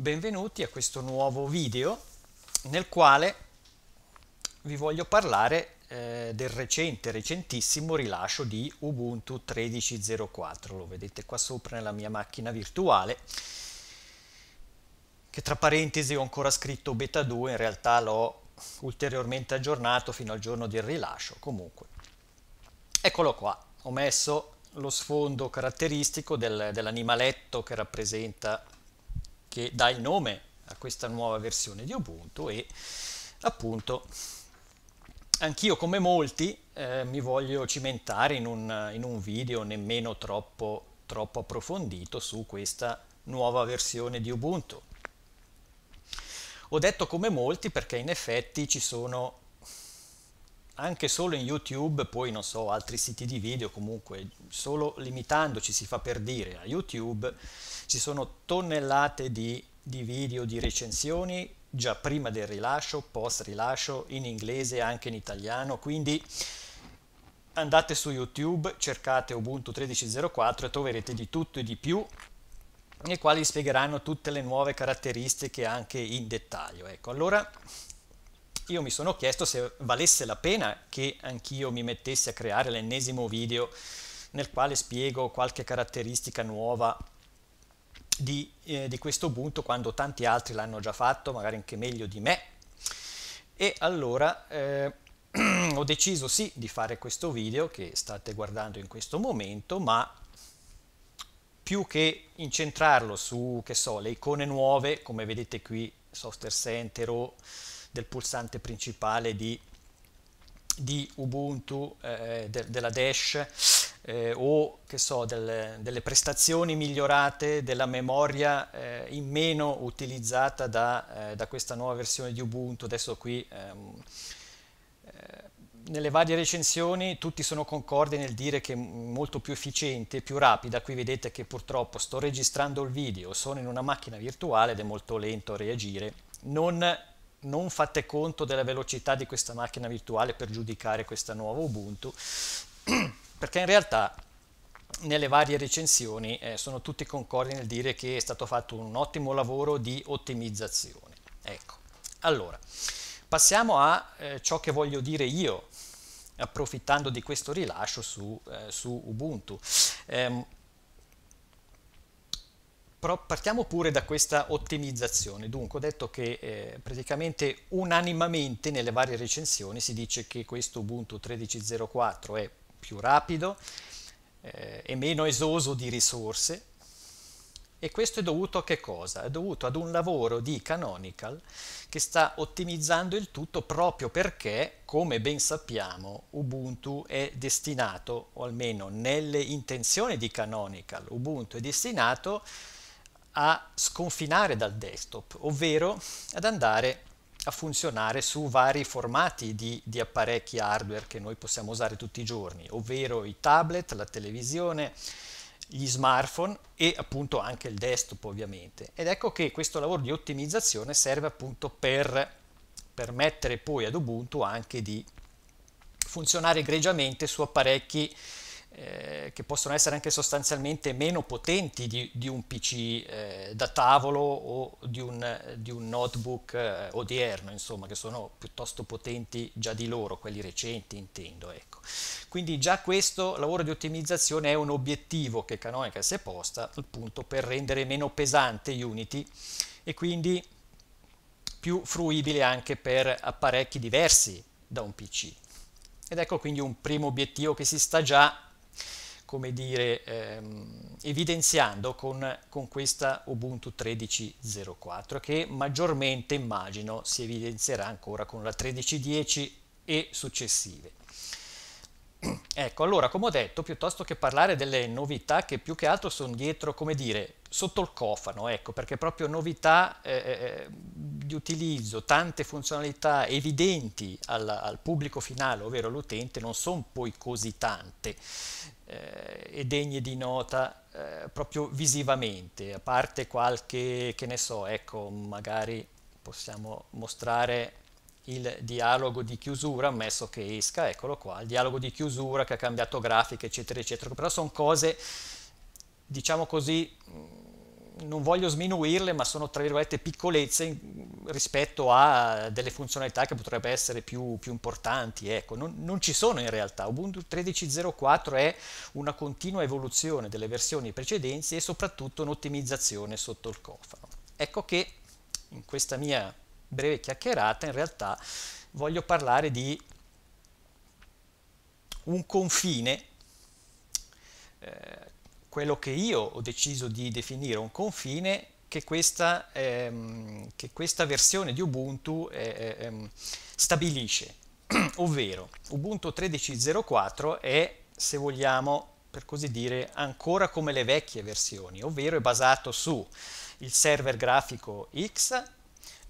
benvenuti a questo nuovo video nel quale vi voglio parlare eh, del recente, recentissimo rilascio di Ubuntu 13.04, lo vedete qua sopra nella mia macchina virtuale, che tra parentesi ho ancora scritto beta 2, in realtà l'ho ulteriormente aggiornato fino al giorno del rilascio, comunque. Eccolo qua, ho messo lo sfondo caratteristico del, dell'animaletto che rappresenta che dà il nome a questa nuova versione di Ubuntu e appunto anch'io come molti eh, mi voglio cimentare in un, in un video nemmeno troppo, troppo approfondito su questa nuova versione di Ubuntu. Ho detto come molti perché in effetti ci sono anche solo in YouTube, poi non so, altri siti di video, comunque solo limitandoci si fa per dire a YouTube ci sono tonnellate di, di video, di recensioni già prima del rilascio, post rilascio, in inglese e anche in italiano, quindi andate su YouTube, cercate Ubuntu 13.04 e troverete di tutto e di più nei quali spiegheranno tutte le nuove caratteristiche anche in dettaglio. Ecco, allora io mi sono chiesto se valesse la pena che anch'io mi mettessi a creare l'ennesimo video nel quale spiego qualche caratteristica nuova di, eh, di questo Ubuntu quando tanti altri l'hanno già fatto, magari anche meglio di me. E allora eh, ho deciso sì di fare questo video che state guardando in questo momento, ma più che incentrarlo su, che so, le icone nuove, come vedete qui, Software Center o del pulsante principale di, di Ubuntu, eh, eh, de, della Dash eh, o che so, del, delle prestazioni migliorate, della memoria eh, in meno utilizzata da, eh, da, questa nuova versione di Ubuntu. Adesso qui ehm, eh, nelle varie recensioni tutti sono concordi nel dire che è molto più efficiente, più rapida. Qui vedete che purtroppo sto registrando il video, sono in una macchina virtuale ed è molto lento a reagire. Non non fate conto della velocità di questa macchina virtuale per giudicare questa nuova Ubuntu, perché in realtà nelle varie recensioni eh, sono tutti concordi nel dire che è stato fatto un ottimo lavoro di ottimizzazione. Ecco, allora, passiamo a eh, ciò che voglio dire io, approfittando di questo rilascio su, eh, su Ubuntu. Ehm, però partiamo pure da questa ottimizzazione. Dunque, ho detto che eh, praticamente unanimamente nelle varie recensioni si dice che questo Ubuntu 13.04 è più rapido eh, e meno esoso di risorse. E questo è dovuto a che cosa? È dovuto ad un lavoro di Canonical che sta ottimizzando il tutto proprio perché, come ben sappiamo, Ubuntu è destinato, o almeno nelle intenzioni di Canonical, Ubuntu è destinato a a sconfinare dal desktop, ovvero ad andare a funzionare su vari formati di, di, apparecchi hardware che noi possiamo usare tutti i giorni, ovvero i tablet, la televisione, gli smartphone e appunto anche il desktop ovviamente. Ed ecco che questo lavoro di ottimizzazione serve appunto per permettere poi ad Ubuntu anche di funzionare egregiamente su apparecchi eh, che possono essere anche sostanzialmente meno potenti di, di un PC eh, da tavolo o di un, di un notebook eh, odierno, insomma, che sono piuttosto potenti già di loro, quelli recenti intendo. Ecco. Quindi già questo lavoro di ottimizzazione è un obiettivo che Canonical si è posta appunto per rendere meno pesante Unity e quindi più fruibile anche per apparecchi diversi da un PC. Ed ecco quindi un primo obiettivo che si sta già come dire, ehm, evidenziando con, con questa Ubuntu 13.04 che maggiormente immagino si evidenzierà ancora con la 13.10 e successive. Ecco, allora, come ho detto, piuttosto che parlare delle novità che più che altro sono dietro, come dire, sotto il cofano, ecco, perché proprio novità eh, eh, eh di utilizzo, tante funzionalità evidenti al, al pubblico finale, ovvero all'utente, non sono poi così tante eh, e degne di nota eh, proprio visivamente, a parte qualche, che ne so, ecco, magari possiamo mostrare il dialogo di chiusura, ammesso che esca, eccolo qua, il dialogo di chiusura che ha cambiato grafica, eccetera, eccetera, però sono cose, diciamo così, non voglio sminuirle, ma sono tra virgolette piccolezze rispetto a delle funzionalità che potrebbero essere più, più importanti. Ecco, non, non, ci sono in realtà. Ubuntu 13.04 è una continua evoluzione delle versioni precedenti e soprattutto un'ottimizzazione sotto il cofano. Ecco che in questa mia breve chiacchierata in realtà voglio parlare di un confine eh, quello che io ho deciso di definire un confine che questa, ehm, che questa versione di Ubuntu eh, eh ehm, stabilisce, ovvero Ubuntu 13.04 è, se vogliamo, per così dire, ancora come le vecchie versioni, ovvero è basato su il server grafico X,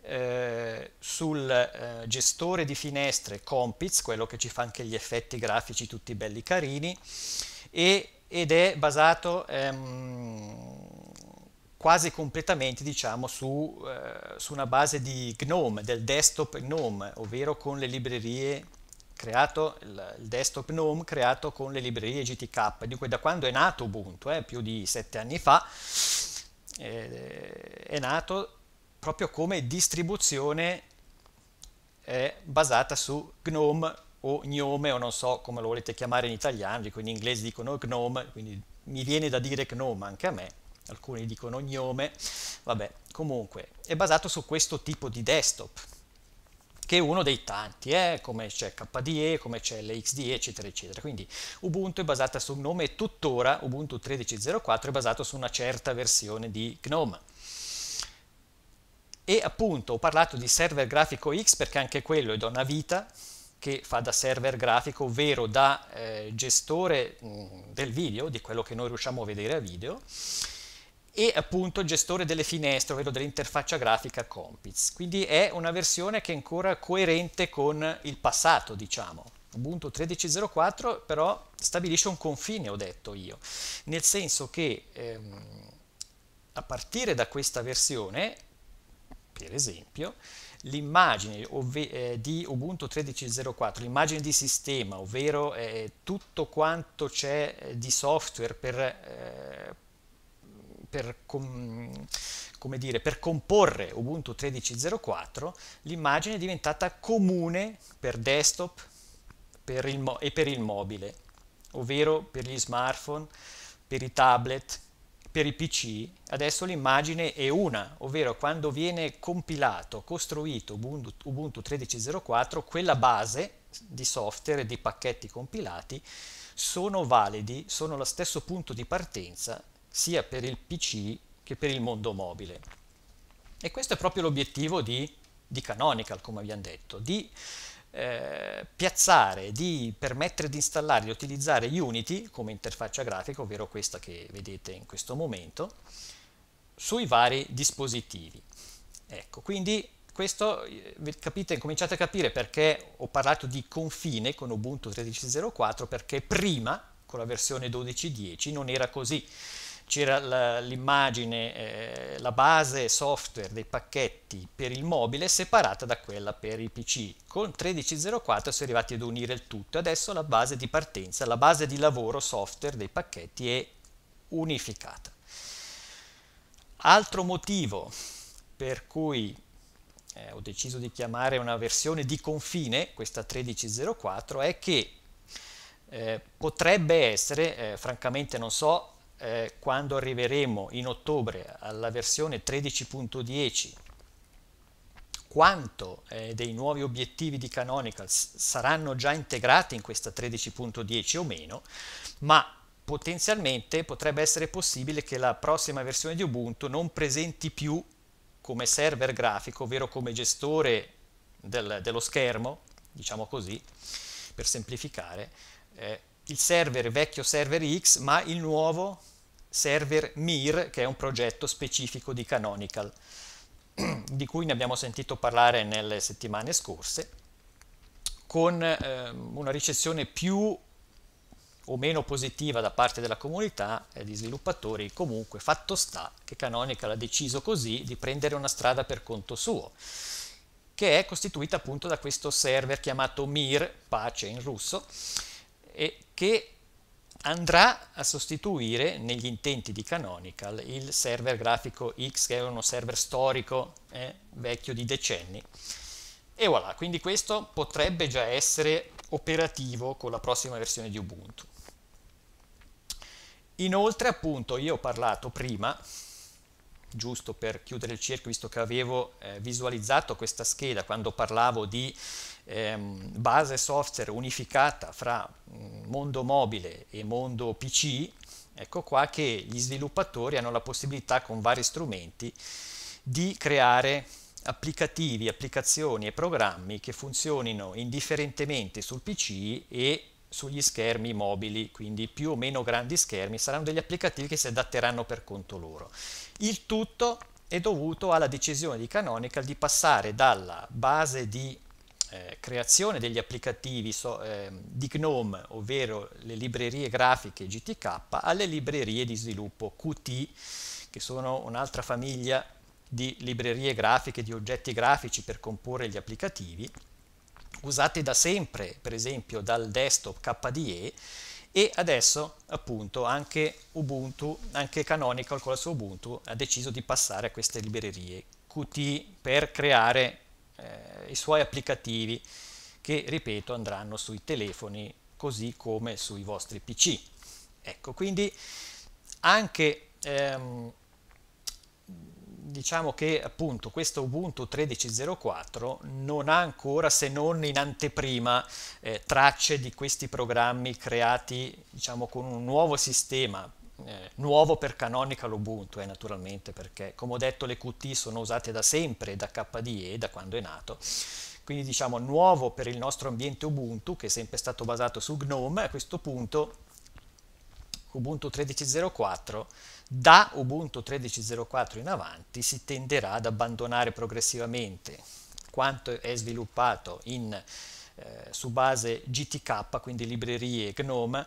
eh, sul eh, gestore di finestre Compiz, quello che ci fa anche gli effetti grafici tutti belli carini, e ed è basato ehm, quasi completamente diciamo, su, eh, su, una base di GNOME, del desktop GNOME, ovvero con le librerie creato, il, il desktop GNOME creato con le librerie GTK, dunque da quando è nato Ubuntu, eh, più di sette anni fa, eh, è nato proprio come distribuzione basata su GNOME o gnome o non so come lo volete chiamare in italiano, dico in inglese dicono gnome, quindi mi viene da dire gnome anche a me, alcuni dicono gnome, vabbè, comunque è basato su questo tipo di desktop che è uno dei tanti, eh, come c'è KDE, come c'è LXDE, eccetera, eccetera. Quindi Ubuntu è basata su Gnome e tuttora Ubuntu 13.04 è basato su una certa versione di Gnome. E appunto ho parlato di server grafico X perché anche quello è da una vita, che fa da server grafico, ovvero da eh, gestore mh, mm, del video, di quello che noi riusciamo a vedere a video, e appunto gestore delle finestre, ovvero dell'interfaccia grafica Compiz. Quindi è una versione che è ancora coerente con il passato, diciamo. Ubuntu 13.04 però stabilisce un confine, ho detto io, nel senso che ehm, a partire da questa versione, per esempio, l'immagine eh, di Ubuntu 13.04, l'immagine di sistema, ovvero eh, tutto quanto c'è eh, di software per, eh, per, com dire, per comporre Ubuntu 13.04, l'immagine è diventata comune per desktop per e per il mobile, ovvero per gli smartphone, per i tablet, per i PC adesso l'immagine è una, ovvero quando viene compilato, costruito Ubuntu, Ubuntu 13.04, quella base di software e di pacchetti compilati sono validi, sono lo stesso punto di partenza sia per il PC che per il mondo mobile. E questo è proprio l'obiettivo di, di Canonical, come abbiamo detto, di eh, piazzare, di permettere di installare, di utilizzare Unity come interfaccia grafica, ovvero questa che vedete in questo momento, sui vari dispositivi. Ecco, quindi questo eh, capite, cominciate a capire perché ho parlato di confine con Ubuntu 13.04, perché prima, con la versione 12.10, non era così c'era l'immagine, eh, la base software dei pacchetti per il mobile separata da quella per i PC. Con 13.04 si è arrivati ad unire il tutto, adesso la base di partenza, la base di lavoro software dei pacchetti è unificata. Altro motivo per cui eh, ho deciso di chiamare una versione di confine, questa 13.04, è che eh, potrebbe essere, eh, francamente non so eh, quando arriveremo in ottobre alla versione 13.10 quanto eh, dei nuovi obiettivi di Canonical saranno già integrati in questa 13.10 o meno, ma potenzialmente potrebbe essere possibile che la prossima versione di Ubuntu non presenti più come server grafico, ovvero come gestore del, dello schermo, diciamo così, per semplificare, eh, il server vecchio server X, ma il nuovo server MIR, che è un progetto specifico di Canonical, di cui ne abbiamo sentito parlare nelle settimane scorse, con eh, una ricezione più o meno positiva da parte della comunità e di sviluppatori, comunque fatto sta che Canonical ha deciso così di prendere una strada per conto suo, che è costituita appunto da questo server chiamato Mir, pace in russo, e che andrà a sostituire negli intenti di Canonical il server grafico X che era uno server storico eh, vecchio di decenni e voilà, quindi questo potrebbe già essere operativo con la prossima versione di Ubuntu. Inoltre appunto io ho parlato prima, giusto per chiudere il cerchio visto che avevo eh, visualizzato questa scheda quando parlavo di ehm, base software unificata fra mm, mondo mobile e mondo PC, ecco qua che gli sviluppatori hanno la possibilità con vari strumenti di creare applicativi, applicazioni e programmi che funzionino indifferentemente sul PC e sugli schermi mobili, quindi più o meno grandi schermi, saranno degli applicativi che si adatteranno per conto loro. Il tutto è dovuto alla decisione di Canonical di passare dalla base di eh, creazione degli applicativi so, eh, di GNOME, ovvero le librerie grafiche GTK, alle librerie di sviluppo Qt, che sono un'altra famiglia di librerie grafiche, di oggetti grafici per comporre gli applicativi, usate da sempre, per esempio, dal desktop KDE e adesso appunto anche Ubuntu, anche Canonical con la sua Ubuntu ha deciso di passare a queste librerie Qt per creare eh, i suoi applicativi che, ripeto, andranno sui telefoni così come sui vostri PC. Ecco, quindi anche ehm, diciamo che appunto questo Ubuntu 13.04 non ha ancora se non in anteprima eh, tracce di questi programmi creati diciamo con un nuovo sistema eh, nuovo per Canonical Ubuntu, eh, naturalmente, perché come ho detto le Qt sono usate da sempre, da KDE, da quando è nato. Quindi diciamo nuovo per il nostro ambiente Ubuntu, che è sempre stato basato su GNOME, a questo punto Ubuntu 13.04, da Ubuntu 13.04 in avanti si tenderà ad abbandonare progressivamente quanto è sviluppato in, eh, su base GTK, quindi librerie GNOME,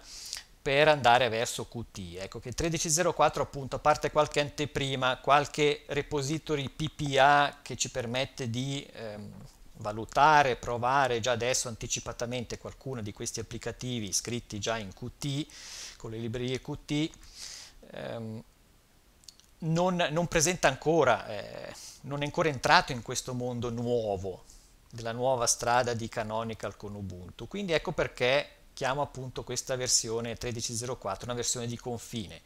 per andare verso Qt. Ecco che 13.04 appunto, a parte qualche anteprima, qualche repository PPA che ci permette di ehm, valutare, provare già adesso anticipatamente qualcuno di questi applicativi scritti già in Qt, con le librerie Qt, ehm, non, non, presenta ancora, eh, non è ancora entrato in questo mondo nuovo, della nuova strada di Canonical con Ubuntu. Quindi ecco perché chiamo appunto questa versione 1304 una versione di confine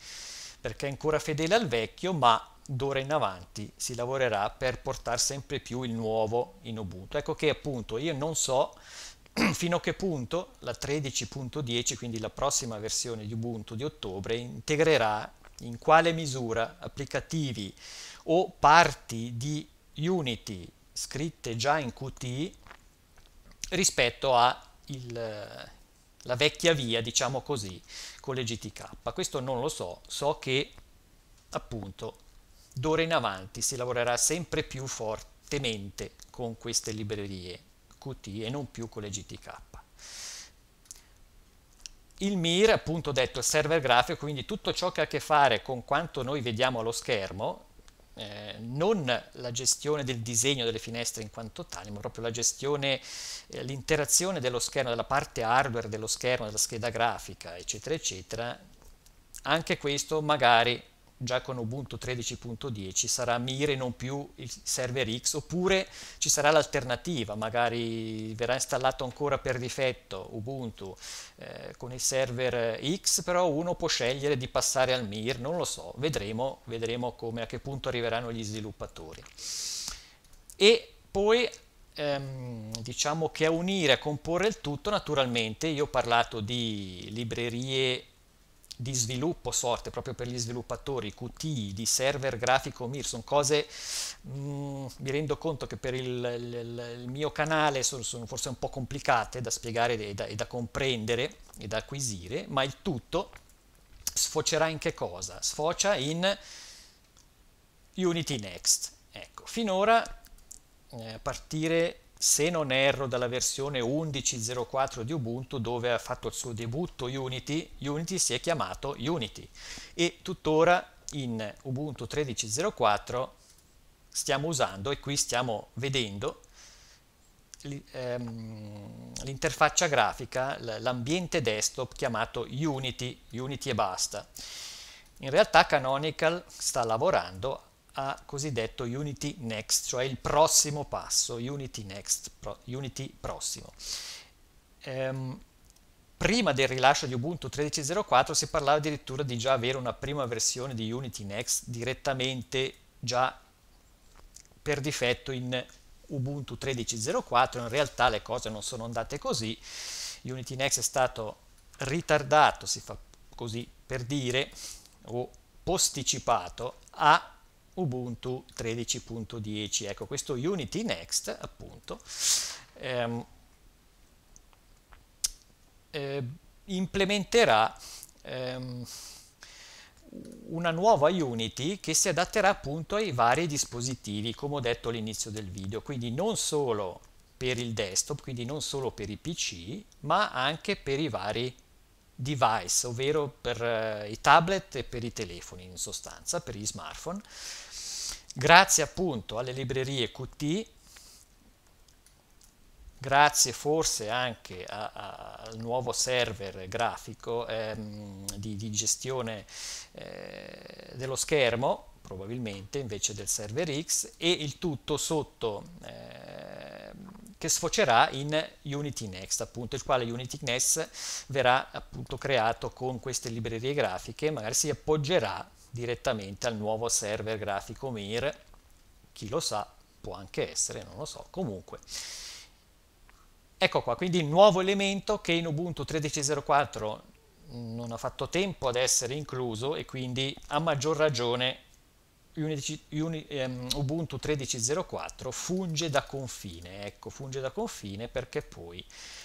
perché è ancora fedele al vecchio ma d'ora in avanti si lavorerà per portare sempre più il nuovo in Ubuntu. Ecco che appunto io non so fino a che punto la 13.10, quindi la prossima versione di Ubuntu di ottobre, integrerà in quale misura applicativi o parti di Unity scritte già in Qt rispetto al la vecchia via, diciamo così, con le GTK. Questo non lo so, so che appunto d'ora in avanti si lavorerà sempre più fortemente con queste librerie Qt e non più con le GTK. Il MIR, appunto detto, server grafico, quindi tutto ciò che ha a che fare con quanto noi vediamo allo schermo, eh, non la gestione del disegno delle finestre in quanto tale, ma proprio la gestione, eh, l'interazione dello schermo, della parte hardware dello schermo, della scheda grafica, eccetera, eccetera, anche questo magari già con Ubuntu 13.10 sarà mire non più il server X oppure ci sarà l'alternativa, magari verrà installato ancora per difetto Ubuntu eh, con il server X, però uno può scegliere di passare al mir, non lo so, vedremo, vedremo come, a che punto arriveranno gli sviluppatori. E poi ehm, diciamo che a unire, a comporre il tutto, naturalmente io ho parlato di librerie di sviluppo sorte proprio per gli sviluppatori, QT, di server grafico MIR, sono cose, mh, mm, mi rendo conto che per il, il, il mio canale sono, sono, forse un po' complicate da spiegare e da, e da comprendere e da acquisire, ma il tutto sfocerà in che cosa? Sfocia in Unity Next. Ecco, finora eh, a eh, partire se non erro dalla versione 11.04 di Ubuntu dove ha fatto il suo debutto Unity, Unity si è chiamato Unity e tuttora in Ubuntu 13.04 stiamo usando e qui stiamo vedendo ehm, l'interfaccia grafica, l'ambiente desktop chiamato Unity, Unity e basta. In realtà Canonical sta lavorando a cosiddetto Unity Next, cioè il prossimo passo, Unity Next, pro, Unity prossimo. Ehm, prima del rilascio di Ubuntu 13.04 si parlava addirittura di già avere una prima versione di Unity Next direttamente già per difetto in Ubuntu 13.04, in realtà le cose non sono andate così, Unity Next è stato ritardato, si fa così per dire, o posticipato a Ubuntu 13.10. Ecco, questo Unity Next, appunto, ehm, eh, implementerà ehm, una nuova Unity che si adatterà appunto ai vari dispositivi, come ho detto all'inizio del video, quindi non solo per il desktop, quindi non solo per i PC, ma anche per i vari device, ovvero per eh, i tablet e per i telefoni in sostanza, per gli smartphone, grazie appunto alle librerie Qt, grazie forse anche a, a, al nuovo server grafico ehm, di, di, gestione eh, dello schermo, probabilmente invece del server X, e il tutto sotto... Eh, che sfocerà in Unity Next, appunto, il quale Unity Next verrà appunto creato con queste librerie grafiche magari si appoggerà direttamente al nuovo server grafico Mir, chi lo sa, può anche essere, non lo so, comunque. Ecco qua, quindi il nuovo elemento che in Ubuntu 13.04 non ha fatto tempo ad essere incluso e quindi a maggior ragione Unity, Uni, um, Ubuntu 13.04 funge da confine, ecco, funge da confine perché poi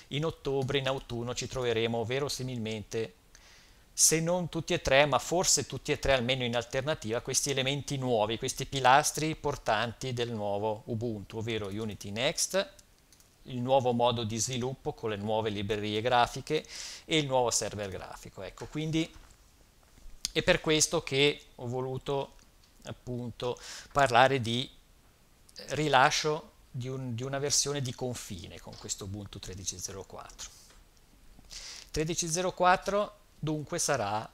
in ottobre, in autunno ci troveremo verosimilmente, se non tutti e tre, ma forse tutti e tre almeno in alternativa, questi elementi nuovi, questi pilastri portanti del nuovo Ubuntu, ovvero Unity Next, il nuovo modo di sviluppo con le nuove librerie grafiche e il nuovo server grafico, ecco, quindi è per questo che ho voluto appunto parlare di rilascio di, un, di una versione di confine con questo Ubuntu 13.04. 13.04 dunque sarà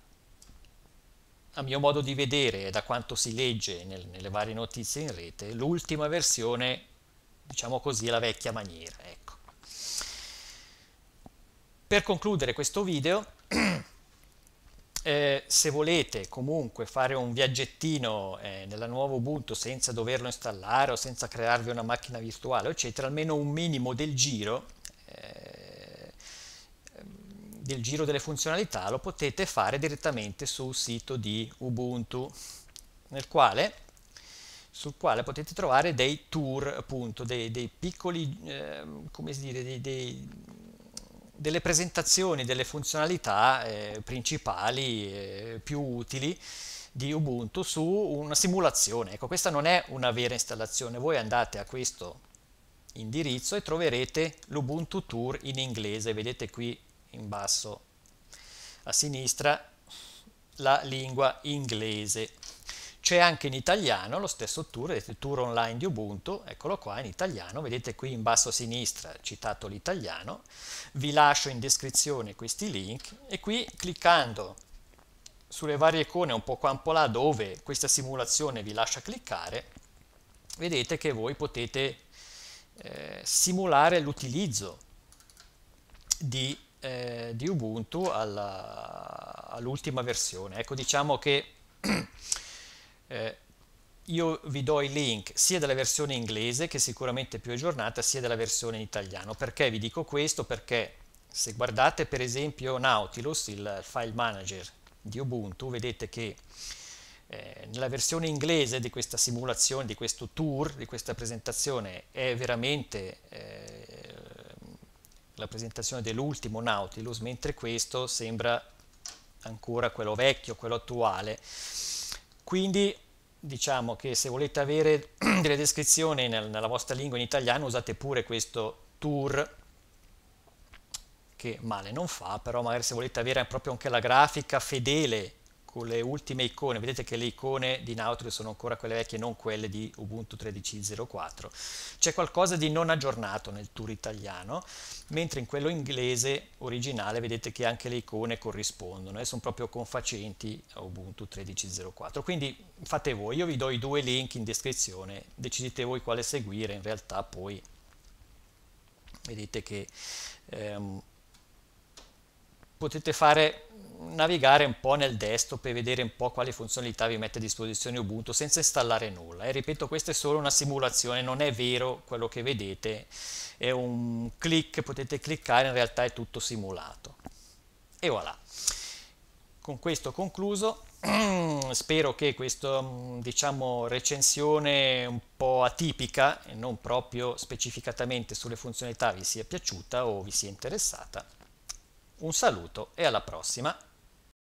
a mio modo di vedere e da quanto si legge nel, nelle varie notizie in rete, l'ultima versione, diciamo così, la vecchia maniera. Ecco. Per concludere questo video, eh, se volete comunque fare un viaggettino eh, nella nuova Ubuntu senza doverlo installare o senza crearvi una macchina virtuale, eccetera, almeno un minimo del giro, eh, del giro delle funzionalità lo potete fare direttamente sul sito di Ubuntu, nel quale sul quale potete trovare dei tour, appunto, dei, dei piccoli, eh, come si dire, dei, dei, delle presentazioni, delle funzionalità eh, principali eh, più utili di Ubuntu su una simulazione. Ecco, questa non è una vera installazione, voi andate a questo indirizzo e troverete l'Ubuntu Tour in inglese, vedete qui in basso a sinistra la lingua inglese c'è anche in italiano lo stesso tour, il tour online di Ubuntu, eccolo qua in italiano, vedete qui in basso a sinistra citato l'italiano, vi lascio in descrizione questi link e qui cliccando sulle varie icone un po' qua un po' là dove questa simulazione vi lascia cliccare, vedete che voi potete eh, simulare l'utilizzo di, eh, di, Ubuntu all'ultima all versione. Ecco, diciamo che eh, io vi do i link sia della versione inglese che sicuramente più aggiornata sia della versione in italiano perché vi dico questo perché se guardate per esempio Nautilus il file manager di Ubuntu vedete che eh, nella versione inglese di questa simulazione di questo tour di questa presentazione è veramente eh, la presentazione dell'ultimo Nautilus mentre questo sembra ancora quello vecchio quello attuale quindi diciamo che se volete avere delle descrizioni nella vostra lingua in italiano usate pure questo tour che male non fa, però magari se volete avere proprio anche la grafica fedele con le ultime icone, vedete che le icone di Nautilus sono ancora quelle vecchie, non quelle di Ubuntu 13.04, c'è qualcosa di non aggiornato nel tour italiano, mentre in quello inglese originale vedete che anche le icone corrispondono e sono proprio confacenti a Ubuntu 13.04, quindi fate voi, io vi do i due link in descrizione, decidete voi quale seguire, in realtà poi vedete che... Ehm, potete fare navigare un po' nel desktop e vedere un po' quali funzionalità vi mette a disposizione Ubuntu senza installare nulla. E ripeto, questa è solo una simulazione, non è vero quello che vedete, è un clic, potete cliccare, in realtà è tutto simulato. E voilà. Con questo concluso, spero che questa diciamo, recensione un po' atipica e non proprio specificatamente sulle funzionalità vi sia piaciuta o vi sia interessata un saluto e alla prossima!